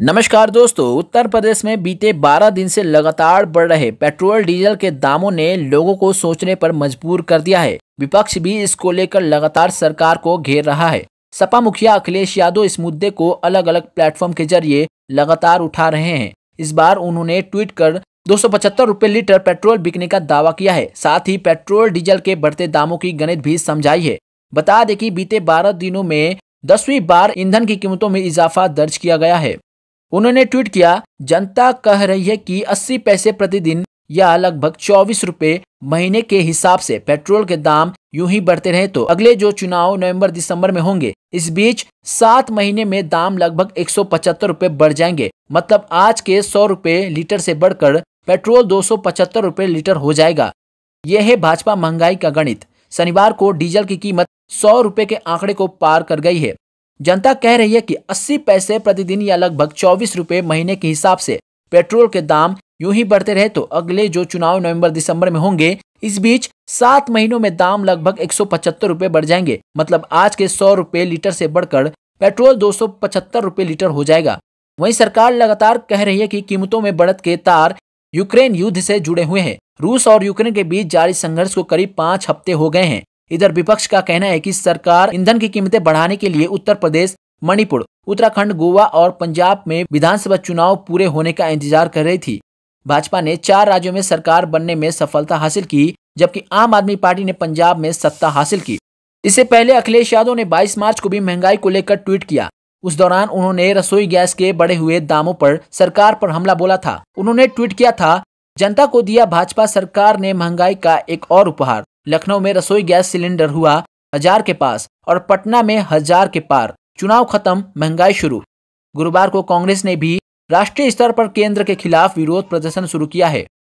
नमस्कार दोस्तों उत्तर प्रदेश में बीते 12 दिन से लगातार बढ़ रहे पेट्रोल डीजल के दामों ने लोगों को सोचने पर मजबूर कर दिया है विपक्ष भी इसको लेकर लगातार सरकार को घेर रहा है सपा मुखिया अखिलेश यादव इस मुद्दे को अलग अलग प्लेटफॉर्म के जरिए लगातार उठा रहे हैं इस बार उन्होंने ट्वीट कर दो सौ लीटर पेट्रोल बिकने का दावा किया है साथ ही पेट्रोल डीजल के बढ़ते दामों की गणित भी समझाई है बता दें कि बीते बारह दिनों में दसवीं बार ईंधन की कीमतों में इजाफा दर्ज किया गया है उन्होंने ट्वीट किया जनता कह रही है कि 80 पैसे प्रतिदिन या लगभग चौबीस रुपए महीने के हिसाब से पेट्रोल के दाम यूं ही बढ़ते रहे तो अगले जो चुनाव नवंबर दिसंबर में होंगे इस बीच सात महीने में दाम लगभग एक सौ बढ़ जाएंगे मतलब आज के सौ रूपए लीटर से बढ़कर पेट्रोल दो सौ रुपए लीटर हो जाएगा यह है भाजपा महंगाई का गणित शनिवार को डीजल की कीमत सौ रुपए के आंकड़े को पार कर गई है जनता कह रही है कि 80 पैसे प्रतिदिन या लगभग चौबीस रूपए महीने के हिसाब से पेट्रोल के दाम यूं ही बढ़ते रहे तो अगले जो चुनाव नवंबर दिसंबर में होंगे इस बीच सात महीनों में दाम लगभग एक सौ बढ़ जाएंगे मतलब आज के सौ रूपए लीटर से बढ़कर पेट्रोल दो सौ लीटर हो जाएगा वहीं सरकार लगातार कह रही है कि कीमतों में बढ़त के तार यूक्रेन युद्ध से जुड़े हुए हैं रूस और यूक्रेन के बीच जारी संघर्ष को करीब पाँच हफ्ते हो गए हैं इधर विपक्ष का कहना है कि सरकार ईंधन की कीमतें बढ़ाने के लिए उत्तर प्रदेश मणिपुर उत्तराखंड गोवा और पंजाब में विधानसभा चुनाव पूरे होने का इंतजार कर रही थी भाजपा ने चार राज्यों में सरकार बनने में सफलता हासिल की जबकि आम आदमी पार्टी ने पंजाब में सत्ता हासिल की इससे पहले अखिलेश यादव ने 22 मार्च को भी महंगाई को लेकर ट्वीट किया उस दौरान उन्होंने रसोई गैस के बढ़े हुए दामों पर सरकार पर हमला बोला था उन्होंने ट्वीट किया था जनता को दिया भाजपा सरकार ने महंगाई का एक और उपहार लखनऊ में रसोई गैस सिलेंडर हुआ हजार के पास और पटना में हजार के पार चुनाव खत्म महंगाई शुरू गुरुवार को कांग्रेस ने भी राष्ट्रीय स्तर पर केंद्र के खिलाफ विरोध प्रदर्शन शुरू किया है